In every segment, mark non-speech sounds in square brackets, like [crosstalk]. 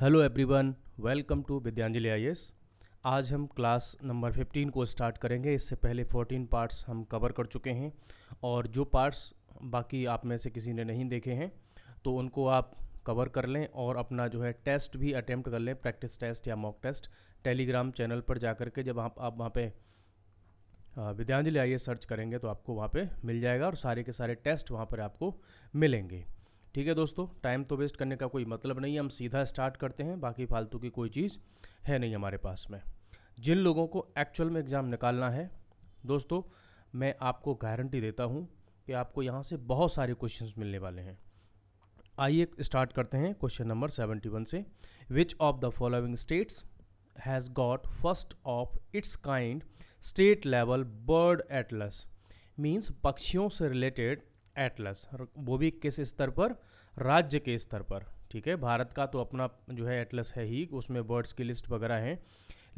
hello everyone welcome to Vidyanjali I आज हम class number 15 को स्टार्ट करेंगे इससे पहले 14 पार्ट्स हम कवर कर चुके हैं और जो पार्ट्स बाकी आप में से किसी ने नहीं देखे हैं तो उनको आप कवर कर लें और अपना जो है टेस्ट भी अटैम्प्ट कर लें प्रैक्टिस टेस्ट या मॉक टेस्ट टेलीग्राम चैनल पर जा के जब आप आप वहाँ पर विद्यांजलि आई सर्च करेंगे तो आपको वहाँ पर मिल जाएगा और सारे के सारे टेस्ट वहाँ पर आपको मिलेंगे ठीक है दोस्तों टाइम तो वेस्ट करने का कोई मतलब नहीं है हम सीधा स्टार्ट करते हैं बाकी फालतू की कोई चीज़ है नहीं हमारे पास में जिन लोगों को एक्चुअल में एग्ज़ाम निकालना है दोस्तों मैं आपको गारंटी देता हूँ कि आपको यहाँ से बहुत सारे क्वेश्चन मिलने वाले हैं आइए स्टार्ट करते हैं क्वेश्चन नंबर सेवेंटी वन से which of the following states has got first of its kind state level bird atlas means पक्षियों से रिलेटेड एटलस वो भी किस स्तर पर राज्य के स्तर पर ठीक है भारत का तो अपना जो है एटलस है ही उसमें वर्ड्स की लिस्ट वगैरह हैं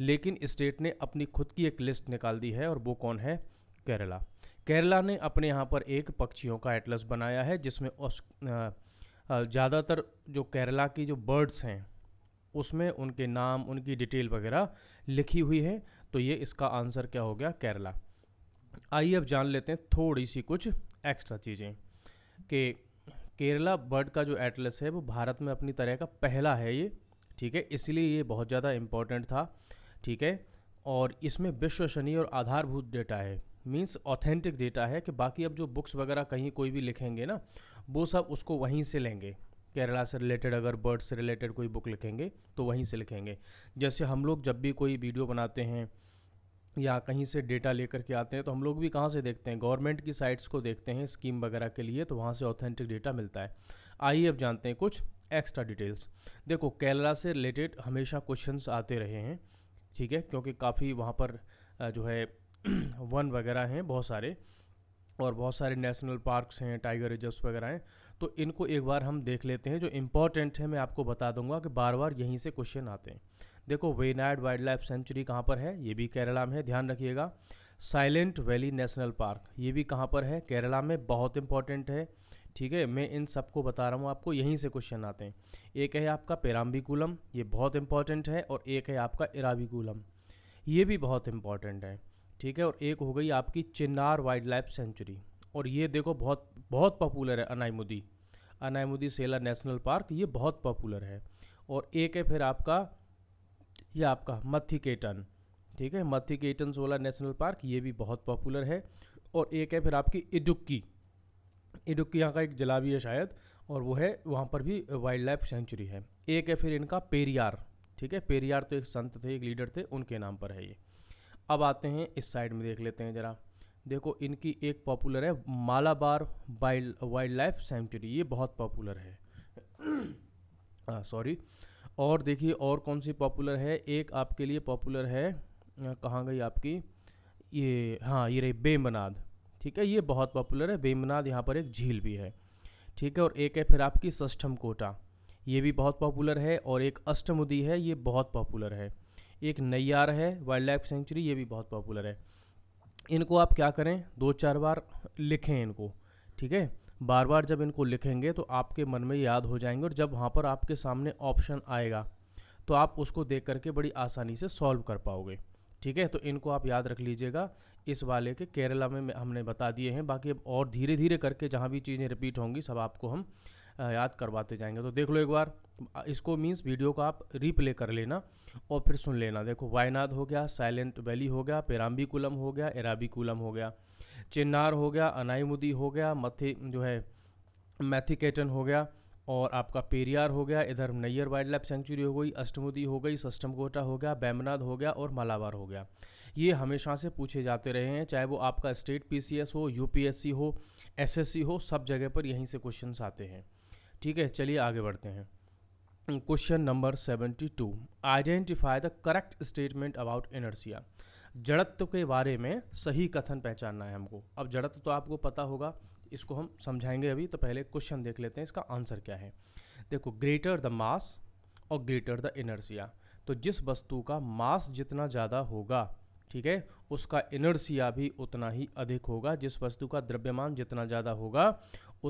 लेकिन स्टेट ने अपनी खुद की एक लिस्ट निकाल दी है और वो कौन है केरला केरला ने अपने यहाँ पर एक पक्षियों का एटलस बनाया है जिसमें ज़्यादातर जो केरला की जो बर्ड्स हैं उसमें उनके नाम उनकी डिटेल वगैरह लिखी हुई है तो ये इसका आंसर क्या हो गया केरला आइए अब जान लेते हैं थोड़ी सी कुछ एक्स्ट्रा चीज़ें कि केरला बर्ड का जो एटलस है वो भारत में अपनी तरह का पहला है ये ठीक है इसलिए ये बहुत ज़्यादा इम्पोर्टेंट था ठीक है और इसमें विश्वसनीय और आधारभूत डेटा है मीन्स ऑथेंटिक डेटा है कि बाकी अब जो बुक्स वगैरह कहीं कोई भी लिखेंगे ना वो सब उसको वहीं से लेंगे केरला से रिलेटेड अगर बर्ड से रिलेटेड कोई बुक लिखेंगे तो वहीं से लिखेंगे जैसे हम लोग जब भी कोई वीडियो बनाते हैं या कहीं से डेटा लेकर के आते हैं तो हम लोग भी कहाँ से देखते हैं गवर्नमेंट की साइट्स को देखते हैं स्कीम वगैरह के लिए तो वहाँ से ऑथेंटिक डेटा मिलता है आइए अब जानते हैं कुछ एक्स्ट्रा डिटेल्स देखो केरला से रिलेटेड हमेशा क्वेश्चंस आते रहे हैं ठीक है क्योंकि काफ़ी वहाँ पर जो है [clears throat] वन वगैरह हैं बहुत सारे और बहुत सारे नेशनल पार्क्स हैं टाइगर रिजर्व वगैरह हैं तो इनको एक बार हम देख लेते हैं जो इम्पोर्टेंट है मैं आपको बता दूंगा कि बार बार यहीं से क्वेश्चन आते हैं देखो वेनाड वाइल्ड लाइफ सेंचुरी कहाँ पर है ये भी केरला में है ध्यान रखिएगा साइलेंट वैली नेशनल पार्क ये भी कहाँ पर है केरला में बहुत इंपॉर्टेंट है ठीक है मैं इन सबको बता रहा हूँ आपको यहीं से क्वेश्चन आते हैं एक है आपका पेराम्बिकुलम ये बहुत इंपॉर्टेंट है और एक है आपका इराबिकुलम ये भी बहुत इंपॉर्टेंट है ठीक है और एक हो गई आपकी चिन्नार वाइल्ड लाइफ सेंचुरी और ये देखो बहुत बहुत पॉपुलर है अनाईमुदी अनाईमुदी सेला नेशनल पार्क ये बहुत पॉपुलर है और एक है फिर आपका ये आपका मथी केटन ठीक है Mathikettan Shola national park ये भी बहुत पॉपुलर है और एक है फिर आपकी इडुक्की इडुक्की यहाँ का एक जिला भी है शायद और वो है वहाँ पर भी वाइल्ड लाइफ सेंचुरी है एक है फिर इनका पेरियार ठीक है पेरियार तो एक संत थे एक लीडर थे उनके नाम पर है ये अब आते हैं इस साइड में देख लेते हैं ज़रा देखो इनकी एक पॉपुलर है Malabar wild wild life sanctuary ये बहुत पॉपुलर है सॉरी [clears throat] हाँ, और देखिए और कौन सी पॉपुलर है एक आपके लिए पॉपुलर है कहाँ गई आपकी ये हाँ ये रही बेमनाद ठीक है ये बहुत पॉपुलर है बेमनाद यहाँ पर एक झील भी है ठीक है और एक है फिर आपकी सष्ठम कोटा ये भी बहुत पॉपुलर है और एक अष्टमुदी है ये बहुत पॉपुलर है एक नैयार है वाइल्ड लाइफ सेंचुरी ये भी बहुत पॉपुलर है इनको आप क्या करें दो चार बार लिखें इनको ठीक है बार बार जब इनको लिखेंगे तो आपके मन में याद हो जाएंगे और जब वहाँ पर आपके सामने ऑप्शन आएगा तो आप उसको देख करके बड़ी आसानी से सॉल्व कर पाओगे ठीक है तो इनको आप याद रख लीजिएगा इस वाले के केरला में हमने बता दिए हैं बाकी अब और धीरे धीरे करके जहाँ भी चीज़ें रिपीट होंगी सब आपको हम याद करवाते जाएंगे तो देख लो एक बार इसको मीन्स वीडियो को आप रीप्ले कर लेना और फिर सुन लेना देखो वायनाद हो गया साइलेंट वैली हो गया पेराम्बिकुलम हो गया एराबिकुलम हो गया चिन्नार हो गया अनाईमुदी हो गया मथी जो है मैथिकेटन हो गया और आपका पेरियार हो गया इधर नैयर वाइल्ड लाइफ सेंचुरी हो गई अष्टमुदी हो गई सस्टम कोटा हो गया बैमनाथ हो गया और मालाबार हो गया ये हमेशा से पूछे जाते रहे हैं चाहे वो आपका स्टेट पीसीएस हो यूपीएससी हो एसएससी हो सब जगह पर यहीं से क्वेश्चन आते हैं ठीक है चलिए आगे बढ़ते हैं question number seventy two identify the correct statement about inertia जड़त्व के बारे में सही कथन पहचानना है हमको अब जड़त्व तो आपको पता होगा इसको हम समझाएंगे अभी तो पहले क्वेश्चन देख लेते हैं इसका आंसर क्या है देखो ग्रेटर द मास और ग्रेटर द इनर्सिया तो जिस वस्तु का मास जितना ज़्यादा होगा ठीक है उसका इनर्सिया भी उतना ही अधिक होगा जिस वस्तु का द्रव्यमान जितना ज़्यादा होगा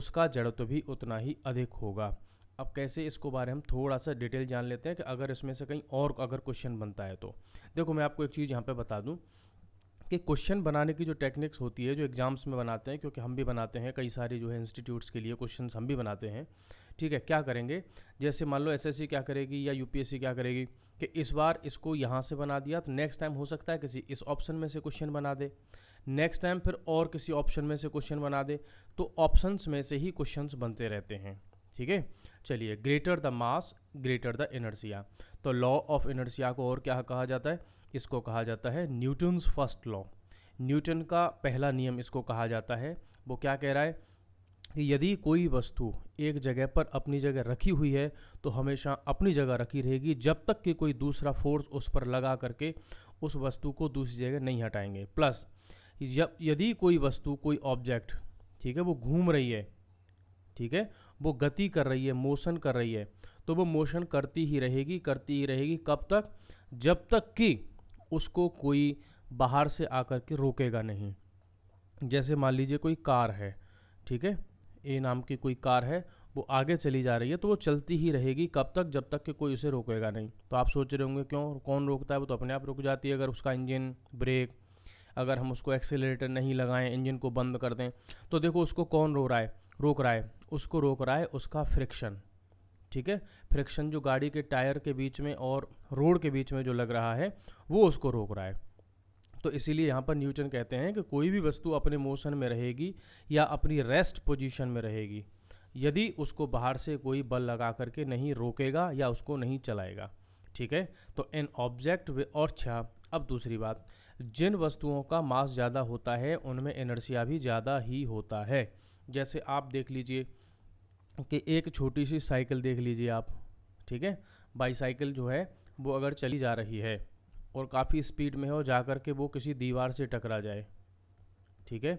उसका जड़त्व भी उतना ही अधिक होगा अब कैसे इसको बारे हम थोड़ा सा डिटेल जान लेते हैं कि अगर इसमें से कहीं और अगर क्वेश्चन बनता है तो देखो मैं आपको एक चीज़ यहाँ पे बता दूँ कि क्वेश्चन बनाने की जो टेक्निक्स होती है जो एग्ज़ाम्स में बनाते हैं क्योंकि हम भी बनाते हैं कई सारे जो है इंस्टीट्यूट्स के लिए क्वेश्चन हम भी बनाते हैं ठीक है क्या करेंगे जैसे मान लो एसएससी क्या करेगी या यूपीएससी क्या करेगी कि इस बार इसको यहाँ से बना दिया तो नेक्स्ट टाइम हो सकता है किसी इस ऑप्शन में से क्वेश्चन बना दे नेक्स्ट टाइम फिर और किसी ऑप्शन में से क्वेश्चन बना दे तो ऑप्शंस में से ही क्वेश्चंस बनते रहते हैं ठीक है चलिए greater the mass greater the inertia तो लॉ ऑफ इनर्सिया को और क्या कहा जाता है इसको कहा जाता है न्यूटन्स फर्स्ट लॉ न्यूटन का पहला नियम इसको कहा जाता है वो क्या कह रहा है कि यदि कोई वस्तु एक जगह पर अपनी जगह रखी हुई है तो हमेशा अपनी जगह रखी रहेगी जब तक कि कोई दूसरा फोर्स उस पर लगा करके उस वस्तु को दूसरी जगह नहीं हटाएंगे प्लस यदि कोई वस्तु कोई ऑब्जेक्ट ठीक है वो घूम रही है ठीक है वो गति कर रही है मोशन कर रही है तो वो मोशन करती ही रहेगी करती ही रहेगी कब तक जब तक कि उसको कोई बाहर से आकर के रोकेगा नहीं जैसे मान लीजिए कोई कार है ठीक है ए नाम की कोई कार है वो आगे चली जा रही है तो वो चलती ही रहेगी कब तक जब तक कि कोई उसे रोकेगा नहीं तो आप सोच रहे होंगे क्यों कौन रोकता है वो तो अपने आप रुक जाती है अगर उसका इंजन ब्रेक अगर हम उसको एक्सेलेटर नहीं लगाएं इंजन को बंद कर दें तो देखो उसको कौन रो रहा है रोक रहा है उसको रोक रहा है उसका फ्रिक्शन ठीक है फ्रिक्शन जो गाड़ी के टायर के बीच में और रोड के बीच में जो लग रहा है वो उसको रोक रहा है तो इसीलिए यहाँ पर न्यूटन कहते हैं कि कोई भी वस्तु अपने मोशन में रहेगी या अपनी रेस्ट पोजीशन में रहेगी यदि उसको बाहर से कोई बल लगा करके नहीं रोकेगा या उसको नहीं चलाएगा ठीक है तो एन ऑब्जेक्ट और छा अब दूसरी बात जिन वस्तुओं का मास ज़्यादा होता है उनमें एनर्सिया भी ज़्यादा ही होता है जैसे आप देख लीजिए कि एक छोटी सी साइकिल देख लीजिए आप ठीक है बाईसाइकिल जो है वो अगर चली जा रही है और काफ़ी स्पीड में हो जा कर के वो किसी दीवार से टकरा जाए ठीक है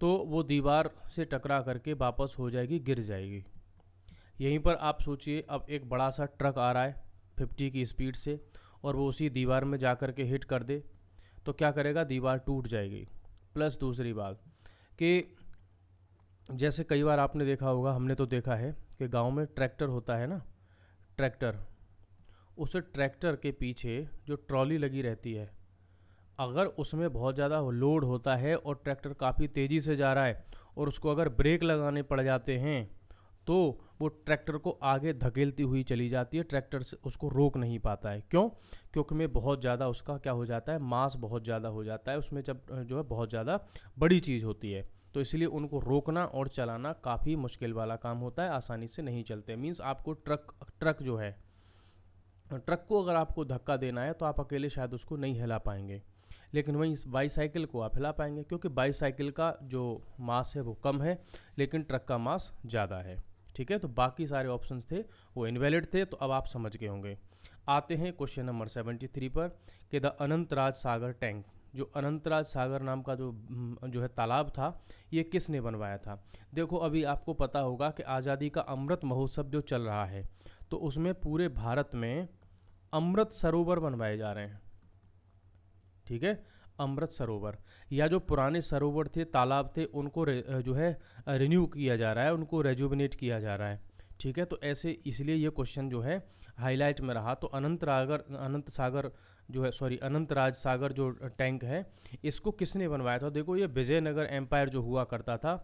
तो वो दीवार से टकरा करके वापस हो जाएगी गिर जाएगी यहीं पर आप सोचिए अब एक बड़ा सा ट्रक आ रहा है फिफ्टी की स्पीड से और वो उसी दीवार में जा कर के हिट कर दे तो क्या करेगा दीवार टूट जाएगी प्लस दूसरी बात कि जैसे कई बार आपने देखा होगा हमने तो देखा है कि गांव में ट्रैक्टर होता है ना ट्रैक्टर उस ट्रैक्टर के पीछे जो ट्रॉली लगी रहती है अगर उसमें बहुत ज़्यादा लोड होता है और ट्रैक्टर काफ़ी तेज़ी से जा रहा है और उसको अगर ब्रेक लगाने पड़ जाते हैं तो वो ट्रैक्टर को आगे धकेलती हुई चली जाती है ट्रैक्टर से उसको रोक नहीं पाता है क्यों क्योंकि में बहुत ज़्यादा उसका क्या हो जाता है मास बहुत ज़्यादा हो जाता है उसमें जब जो है बहुत ज़्यादा बड़ी चीज़ होती है तो इसलिए उनको रोकना और चलाना काफ़ी मुश्किल वाला काम होता है आसानी से नहीं चलते मीन्स आपको ट्रक ट्रक जो है ट्रक को अगर आपको धक्का देना है तो आप अकेले शायद उसको नहीं हिला पाएंगे लेकिन वहीं बाईसाइकिल को आप हिला पाएंगे क्योंकि बाईसाइकिल का जो मास है वो कम है लेकिन ट्रक का मास ज़्यादा है ठीक है तो बाकी सारे ऑप्शन थे वो इनवैलिड थे तो अब आप समझ गए होंगे आते हैं क्वेश्चन नंबर सेवेंटी थ्री पर कि द अनंतराज सागर टैंक जो अनंतराज सागर नाम का जो जो है तालाब था ये किसने बनवाया था देखो अभी आपको पता होगा कि आज़ादी का अमृत महोत्सव जो चल रहा है तो उसमें पूरे भारत में अमृत सरोवर बनवाए जा रहे हैं ठीक है अमृत सरोवर या जो पुराने सरोवर थे तालाब थे उनको जो है रिन्यू किया जा रहा है उनको रेजुबिनेट किया जा रहा है ठीक है तो ऐसे इसलिए ये क्वेश्चन जो है हाईलाइट में रहा तो अनंत रागर अनंत सागर जो है सॉरी अनंत राज सागर जो टैंक है इसको किसने बनवाया था देखो ये विजयनगर एम्पायर जो हुआ करता था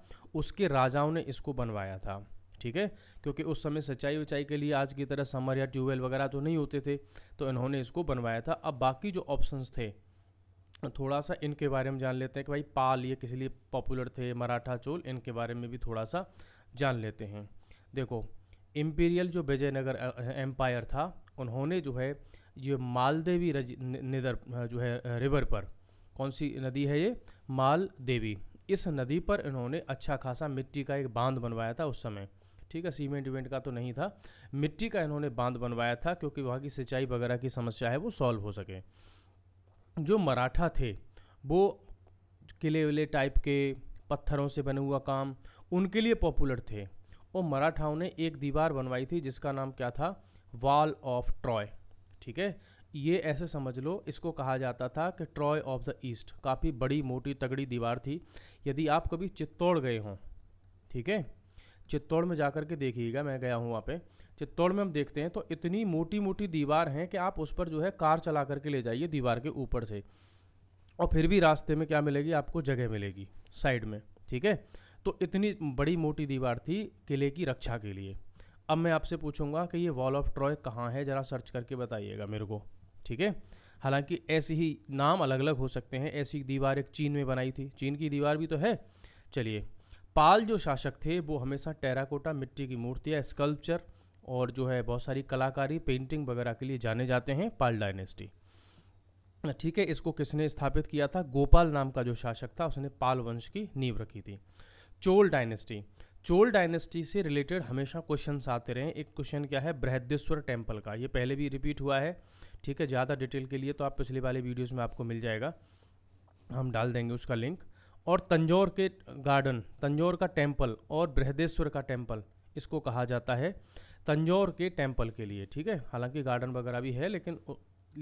उसके राजाओं ने इसको बनवाया था ठीक है क्योंकि उस समय सिंचाई उचाई के लिए आज की तरह समर या ट्यूबवेल वगैरह तो नहीं होते थे तो इन्होंने इसको बनवाया था अब बाकी जो ऑप्शंस थे थोड़ा सा इनके बारे में जान लेते हैं कि भाई पाल ये किस लिए पॉपुलर थे मराठा चोल इनके बारे में भी थोड़ा सा जान लेते हैं देखो इम्पीरियल जो विजयनगर एम्पायर था उन्होंने जो है ये मालदेवी निदर जो है रिवर पर कौन सी नदी है ये माल देवी इस नदी पर इन्होंने अच्छा खासा मिट्टी का एक बांध बनवाया था उस समय ठीक है सीमेंट वीमेंट का तो नहीं था मिट्टी का इन्होंने बांध बनवाया था क्योंकि वहाँ की सिंचाई वगैरह की समस्या है वो सॉल्व हो सके जो मराठा थे वो किले विले टाइप के पत्थरों से बने हुआ काम उनके लिए पॉपुलर थे और मराठाओं ने एक दीवार बनवाई थी जिसका नाम क्या था वॉल ऑफ ट्रॉय ठीक है ये ऐसे समझ लो इसको कहा जाता था कि ट्रॉय ऑफ द ईस्ट काफ़ी बड़ी मोटी तगड़ी दीवार थी यदि आप कभी चित्तौड़ गए हों ठीक है चित्तौड़ में जाकर के देखिएगा मैं गया हूँ वहाँ पे चित्तौड़ में हम देखते हैं तो इतनी मोटी मोटी दीवार हैं कि आप उस पर जो है कार चला करके ले जाइए दीवार के ऊपर से और फिर भी रास्ते में क्या मिलेगी आपको जगह मिलेगी साइड में ठीक है तो इतनी बड़ी मोटी दीवार थी किले की रक्षा के लिए अब मैं आपसे पूछूंगा कि ये वॉल ऑफ ट्रॉय कहाँ है ज़रा सर्च करके बताइएगा मेरे को ठीक है हालांकि ऐसे ही नाम अलग अलग हो सकते हैं ऐसी दीवार एक चीन में बनाई थी चीन की दीवार भी तो है चलिए पाल जो शासक थे वो हमेशा टेराकोटा मिट्टी की मूर्तियाँ स्कल्पचर और जो है बहुत सारी कलाकारी पेंटिंग वगैरह के लिए जाने जाते हैं पाल डायनेस्टी ठीक है इसको किसने स्थापित किया था गोपाल नाम का जो शासक था उसने पाल वंश की नींव रखी थी चोल डायनेस्टी चोल डायनेस्टी से रिलेटेड हमेशा क्वेश्चन आते रहे एक क्वेश्चन क्या है बृहदेश्वर टेम्पल का ये पहले भी रिपीट हुआ है ठीक है ज़्यादा डिटेल के लिए तो आप पिछले वाले वीडियोज़ में आपको मिल जाएगा हम डाल देंगे उसका लिंक और तंजौर के गार्डन तंजौर का टेम्पल और बृहदेश्वर का टेम्पल इसको कहा जाता है तंजौर के टेम्पल के लिए ठीक है हालांकि गार्डन वगैरह भी है लेकिन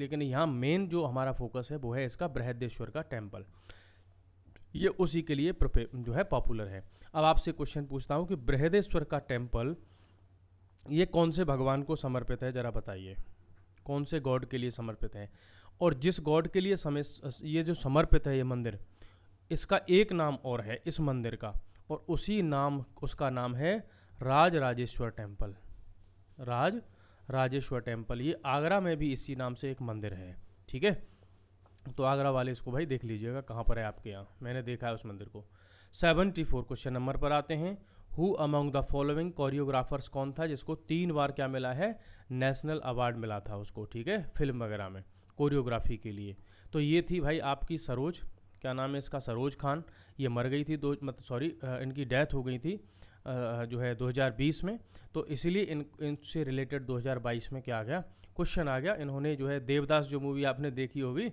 लेकिन यहाँ मेन जो हमारा फोकस है वो है इसका बृहदेश्वर का टेम्पल ये उसी के लिए जो है पॉपुलर है अब आपसे क्वेश्चन पूछता हूँ कि बृहदेश्वर का टेम्पल ये कौन से भगवान को समर्पित है ज़रा बताइए कौन से गॉड के लिए समर्पित है और जिस गॉड के लिए समय ये जो समर्पित है ये मंदिर इसका एक नाम और है इस मंदिर का और उसी नाम उसका नाम है राज राजेश्वर टेम्पल राज राजेश्वर टेम्पल ये आगरा में भी इसी नाम से एक मंदिर है ठीक है तो आगरा वाले इसको भाई देख लीजिएगा कहाँ पर है आपके यहाँ मैंने देखा है उस मंदिर को सेवेंटी फोर क्वेश्चन नंबर पर आते हैं who among the following choreographers कौन था जिसको तीन बार क्या मिला है नेशनल अवार्ड मिला था उसको ठीक है फिल्म वगैरह में कोरियोग्राफी के लिए तो ये थी भाई आपकी सरोज क्या नाम है इसका सरोज खान ये मर गई थी दो मतलब सॉरी इनकी डेथ हो गई थी जो है 2020 में तो इसीलिए इन इनसे रिलेटेड 2022 में क्या आ गया क्वेश्चन आ गया इन्होंने जो है देवदास जो मूवी आपने देखी होगी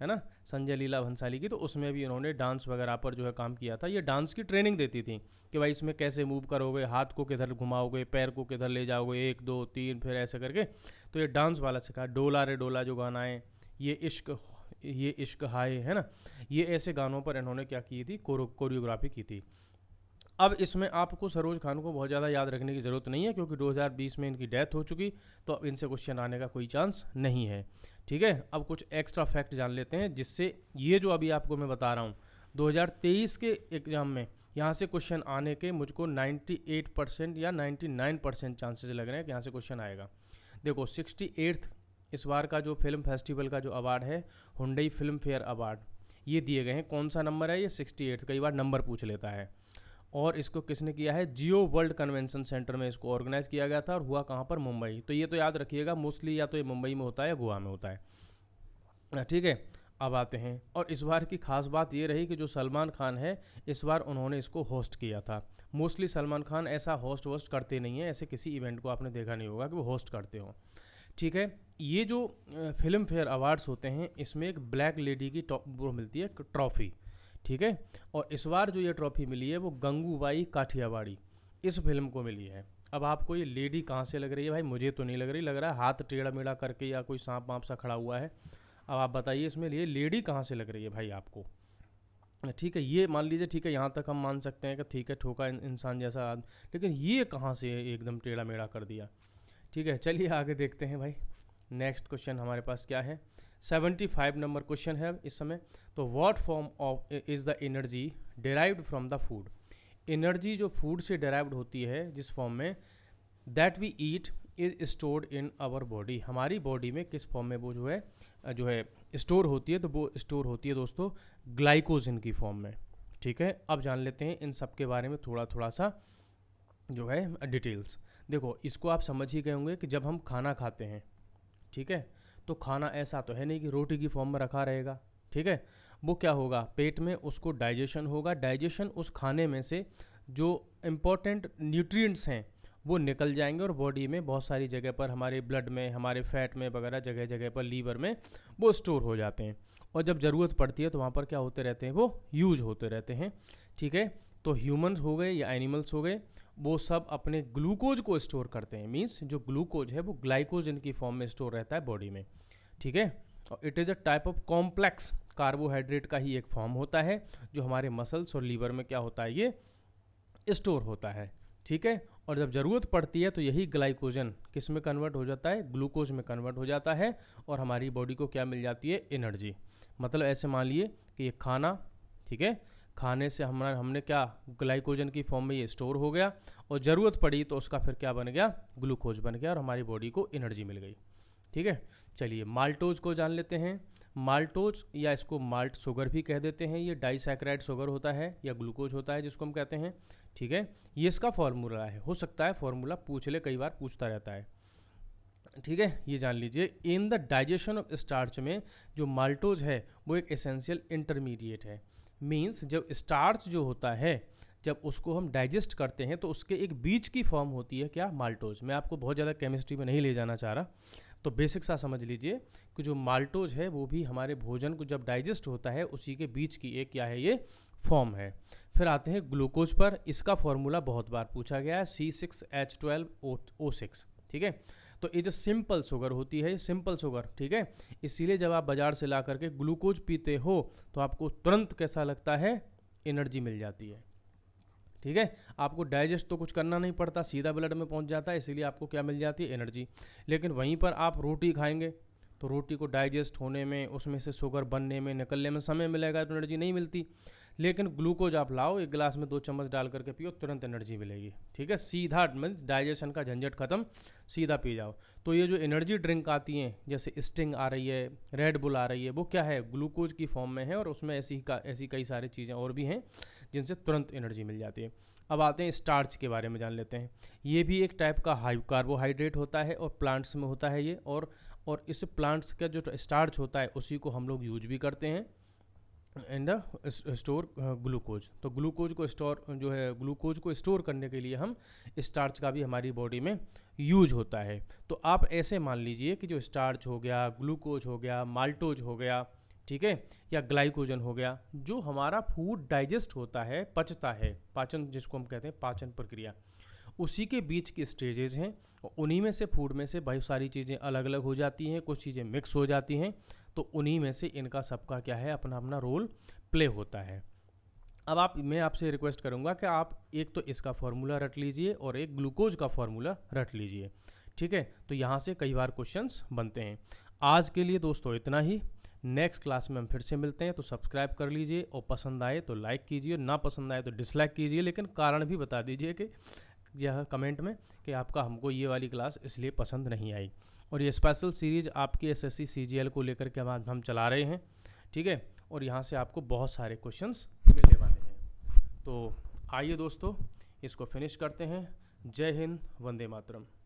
है ना संजय लीला भंसाली की तो उसमें भी इन्होंने डांस वगैरह पर जो है काम किया था ये डांस की ट्रेनिंग देती थी कि भाई इसमें कैसे मूव करोगे हाथ को किधर घुमाओगे पैर को किधर ले जाओगे एक दो तीन फिर ऐसे करके तो ये डांस वाला सिखा डोला रे डोला जो गाना है ये इश्क ये इश्क हाय है ना ये ऐसे गानों पर इन्होंने क्या की थी कोरियोग्राफी की थी अब इसमें आपको सरोज खान को बहुत ज़्यादा याद रखने की ज़रूरत नहीं है क्योंकि 2020 में इनकी डेथ हो चुकी तो अब इनसे क्वेश्चन आने का कोई चांस नहीं है ठीक है अब कुछ एक्स्ट्रा फैक्ट जान लेते हैं जिससे ये जो अभी आपको मैं बता रहा हूँ 2023 के एग्ज़ाम में यहाँ से क्वेश्चन आने के मुझको 98 परसेंट या 99 परसेंट चांसेज लग रहे हैं कि यहाँ से क्वेश्चन आएगा देखो सिक्सटी इस बार का जो फिल्म फेस्टिवल का जो अवार्ड है हुंडई फिल्म फेयर अवार्ड ये दिए गए हैं कौन सा नंबर है ये सिक्सटी कई बार नंबर पूछ लेता है और इसको किसने किया है जियो वर्ल्ड कन्वेंशन सेंटर में इसको ऑर्गेनाइज किया गया था और हुआ कहाँ पर मुंबई तो ये तो याद रखिएगा मोस्टली या तो ये मुंबई में होता है या गोवा में होता है हाँ, ठीक है अब आते हैं और इस बार की खास बात ये रही कि जो सलमान खान है इस बार उन्होंने इसको होस्ट किया था मोस्टली सलमान खान ऐसा होस्ट वोस्ट करते नहीं है ऐसे किसी इवेंट को आपने देखा नहीं होगा कि वो होस्ट करते हों ठीक है ये जो फिल्म फेयर अवार्ड्स होते हैं इसमें एक ब्लैक लेडी की वो मिलती है ट्रॉफ़ी ठीक है और इस बार जो ये ट्रॉफ़ी मिली है वो गंगूबाई काठियावाड़ी इस फिल्म को मिली है अब आपको ये लेडी कहाँ से लग रही है भाई मुझे तो नहीं लग रही लग रहा है हाथ टेढ़ा मेढ़ा करके या कोई सांप वाँप सा खड़ा हुआ है अब आप बताइए इसमें लिए लेडी कहाँ से लग रही है भाई आपको ठीक है ये मान लीजिए ठीक है यहाँ तक हम मान सकते हैं कि ठीक है ठोका इंसान जैसा आदमी लेकिन ये कहाँ से एकदम टेढ़ा मेढ़ा कर दिया ठीक है चलिए आगे देखते हैं भाई नेक्स्ट क्वेश्चन हमारे पास क्या है सेवेंटी फाइव नंबर क्वेश्चन है इस समय तो what form of is the energy derived from the food energy जो फूड से डेराइव्ड होती है जिस फॉर्म में that we eat is stored in our body हमारी बॉडी में किस फॉर्म में वो जो है जो है स्टोर होती है तो वो स्टोर होती है दोस्तों ग्लाइकोजन की फॉर्म में ठीक है अब जान लेते हैं इन सब के बारे में थोड़ा थोड़ा सा जो है डिटेल्स देखो इसको आप समझ ही गए होंगे कि जब हम खाना खाते हैं ठीक है तो खाना ऐसा तो है नहीं कि रोटी की फॉर्म में रखा रहेगा ठीक है वो क्या होगा पेट में उसको डाइजेशन होगा डाइजेशन उस खाने में से जो इम्पोर्टेंट न्यूट्रिएंट्स हैं वो निकल जाएंगे और बॉडी में बहुत सारी जगह पर हमारे ब्लड में हमारे फैट में वगैरह जगह जगह पर लीवर में वो स्टोर हो जाते हैं और जब ज़रूरत पड़ती है तो वहाँ पर क्या होते रहते हैं वो यूज होते रहते हैं ठीक है तो ह्यूमन्स हो गए या एनिमल्स हो गए वो सब अपने ग्लूकोज को स्टोर करते हैं मीन्स जो ग्लूकोज है वो ग्लाइकोजन की फॉर्म में स्टोर रहता है बॉडी में ठीक है और it is a type of complex carbohydrate का ही एक फॉर्म होता है जो हमारे मसल्स और लीवर में क्या होता है ये स्टोर होता है ठीक है और जब ज़रूरत पड़ती है तो यही ग्लाइकोजन किस में कन्वर्ट हो जाता है ग्लूकोज में कन्वर्ट हो जाता है और हमारी बॉडी को क्या मिल जाती है एनर्जी मतलब ऐसे मान लिए कि ये खाना ठीक है खाने से हमारा हमने क्या ग्लाइकोजन की फॉर्म में ये स्टोर हो गया और ज़रूरत पड़ी तो उसका फिर क्या बन गया ग्लूकोज बन गया और हमारी बॉडी को एनर्जी मिल गई ठीक है चलिए माल्टोज को जान लेते हैं माल्टोज या इसको माल्ट शुगर भी कह देते हैं ये डाइसैक्राइड शुगर होता है या ग्लूकोज होता है जिसको हम कहते हैं ठीक है ये इसका फॉर्मूला है हो सकता है फॉर्मूला पूछ ले कई बार पूछता रहता है ठीक है ये जान लीजिए in the digestion of starch में जो माल्टोज है वो एक एसेंशियल इंटरमीडिएट है मीन्स जब स्टार्च जो होता है जब उसको हम डाइजेस्ट करते हैं तो उसके एक बीज की फॉर्म होती है क्या माल्टोज मैं आपको बहुत ज़्यादा केमिस्ट्री में नहीं ले जाना चाह रहा तो बेसिक सा समझ लीजिए कि जो माल्टोज है वो भी हमारे भोजन को जब डाइजेस्ट होता है उसी के बीच की एक क्या है ये फॉर्म है फिर आते हैं ग्लूकोज पर इसका फॉर्मूला बहुत बार पूछा गया है C six H twelve O six ठीक है तो ये जो सिंपल शुगर होती है ये सिंपल शुगर ठीक है इसीलिए जब आप बाज़ार से ला करके ग्लूकोज पीते हो तो आपको तुरंत कैसा लगता है एनर्जी मिल जाती है ठीक है आपको डाइजेस्ट तो कुछ करना नहीं पड़ता सीधा ब्लड में पहुंच जाता है इसीलिए आपको क्या मिल जाती है एनर्जी लेकिन वहीं पर आप रोटी खाएंगे तो रोटी को डाइजेस्ट होने में उसमें से शुगर बनने में निकलने में समय मिलेगा तो एनर्जी नहीं मिलती लेकिन ग्लूकोज आप लाओ एक गिलास में दो चम्मच डाल करके पियो तुरंत एनर्जी मिलेगी ठीक है सीधा मीन्स डाइजेशन का झंझट खत्म सीधा पी जाओ तो ये जो एनर्जी ड्रिंक आती हैं जैसे स्टिंग आ रही है रेड बुल आ रही है वो क्या है ग्लूकोज की फॉर्म में है और उसमें ऐसी का ऐसी कई सारी चीज़ें और भी हैं जिनसे तुरंत एनर्जी मिल जाती है अब आते हैं स्टार्च के बारे में जान लेते हैं ये भी एक टाइप का हाई कार्बोहाइड्रेट होता है और प्लांट्स में होता है ये और और इस प्लांट्स का जो स्टार्च होता है उसी को हम लोग यूज भी करते हैं इन द स्टोर ग्लूकोज तो ग्लूकोज को स्टोर जो है ग्लूकोज को स्टोर करने के लिए हम स्टार्च का भी हमारी बॉडी में यूज होता है तो आप ऐसे मान लीजिए कि जो स्टार्च हो गया ग्लूकोज हो गया माल्टोज हो गया ठीक है या ग्लाइकोजन हो गया जो हमारा फूड डाइजेस्ट होता है पचता है पाचन जिसको हम कहते हैं पाचन प्रक्रिया उसी के बीच के स्टेजेज हैं उन्हीं में से फूड में से बहुत सारी चीज़ें अलग अलग हो जाती हैं कुछ चीज़ें मिक्स हो जाती हैं तो उन्हीं में से इनका सबका क्या है अपना अपना रोल प्ले होता है अब आप मैं आपसे रिक्वेस्ट करूंगा कि आप एक तो इसका फार्मूला रट लीजिए और एक ग्लूकोज का फार्मूला रट लीजिए ठीक है तो यहाँ से कई बार क्वेश्चंस बनते हैं आज के लिए दोस्तों इतना ही नेक्स्ट क्लास में हम फिर से मिलते हैं तो सब्सक्राइब कर लीजिए और पसंद आए तो लाइक कीजिए ना पसंद आए तो डिसलाइक कीजिए लेकिन कारण भी बता दीजिए कि यह कमेंट में कि आपका हमको ये वाली क्लास इसलिए पसंद नहीं आई और ये स्पेशल सीरीज आपकी एस एस सी को लेकर के बाद हम चला रहे हैं ठीक है और यहाँ से आपको बहुत सारे क्वेश्चन मिलने वाले हैं तो आइए दोस्तों इसको फिनिश करते हैं जय हिंद वंदे मातरम